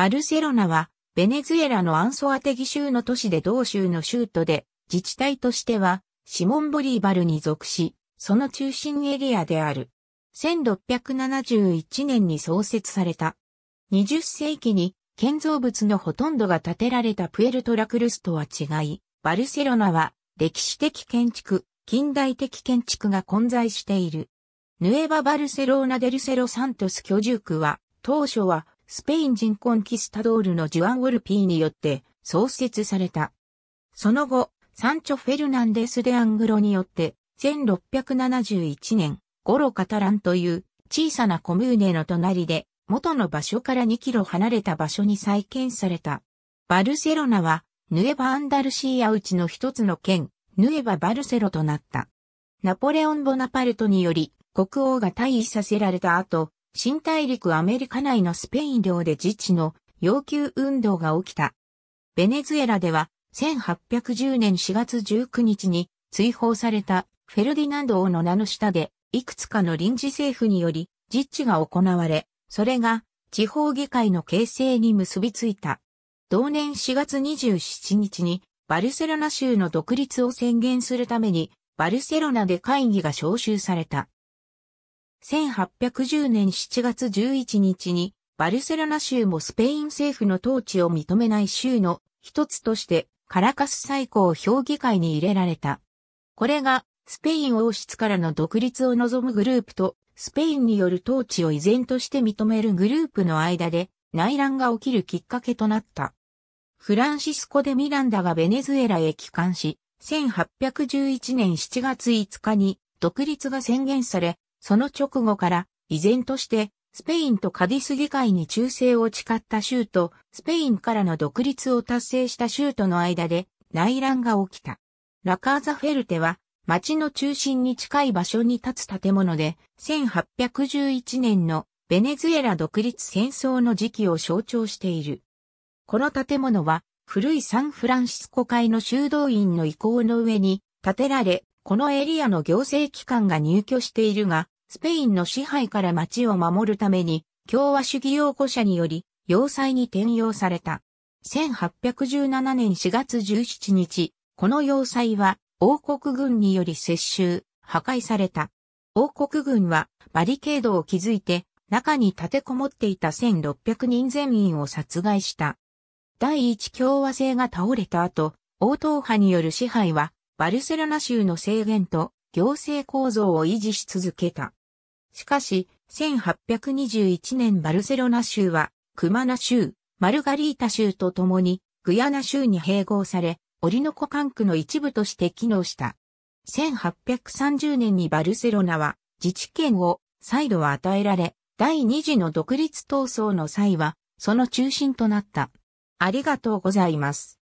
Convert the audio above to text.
バルセロナは、ベネズエラのアンソアテギ州の都市で同州の州都で、自治体としては、シモン・ボリーバルに属し、その中心エリアである。1671年に創設された。20世紀に建造物のほとんどが建てられたプエルトラクルスとは違い、バルセロナは歴史的建築、近代的建築が混在している。ヌエバ・バルセローナ・デルセロ・サントス居住区は、当初はスペイン人コンキスタドールのジュアン・ォルピーによって創設された。その後、サンチョ・フェルナンデス・デ・アングロによって、1671年、ゴロ・カタランという小さなコムーネの隣で、元の場所から2キロ離れた場所に再建された。バルセロナは、ヌエバ・アンダルシーアうちの一つの県、ヌエバ・バルセロとなった。ナポレオン・ボナパルトにより、国王が退位させられた後、新大陸アメリカ内のスペイン領で自治の要求運動が起きた。ベネズエラでは1810年4月19日に追放されたフェルディナンド王の名の下でいくつかの臨時政府により実地が行われ、それが地方議会の形成に結びついた。同年4月27日にバルセロナ州の独立を宣言するためにバルセロナで会議が招集された。1810年7月11日に、バルセロナ州もスペイン政府の統治を認めない州の一つとして、カラカス最高評議会に入れられた。これが、スペイン王室からの独立を望むグループと、スペインによる統治を依然として認めるグループの間で、内乱が起きるきっかけとなった。フランシスコ・デ・ミランダがベネズエラへ帰還し、1811年7月5日に独立が宣言され、その直後から、依然として、スペインとカディス議会に忠誠を誓った州と、スペインからの独立を達成した州との間で、内乱が起きた。ラカーザフェルテは、町の中心に近い場所に立つ建物で、1811年のベネズエラ独立戦争の時期を象徴している。この建物は、古いサンフランシスコ会の修道院の遺構の上に建てられ、このエリアの行政機関が入居しているが、スペインの支配から町を守るために、共和主義擁護者により、要塞に転用された。1817年4月17日、この要塞は、王国軍により接収、破壊された。王国軍は、バリケードを築いて、中に立てこもっていた1600人全員を殺害した。第一共和制が倒れた後、王党派による支配はバルセロナ州の制限と行政構造を維持し続けた。しかし、1821年バルセロナ州は、クマナ州、マルガリータ州とともに、グヤナ州に併合され、オリノコ管区の一部として機能した。1830年にバルセロナは、自治権を再度は与えられ、第二次の独立闘争の際は、その中心となった。ありがとうございます。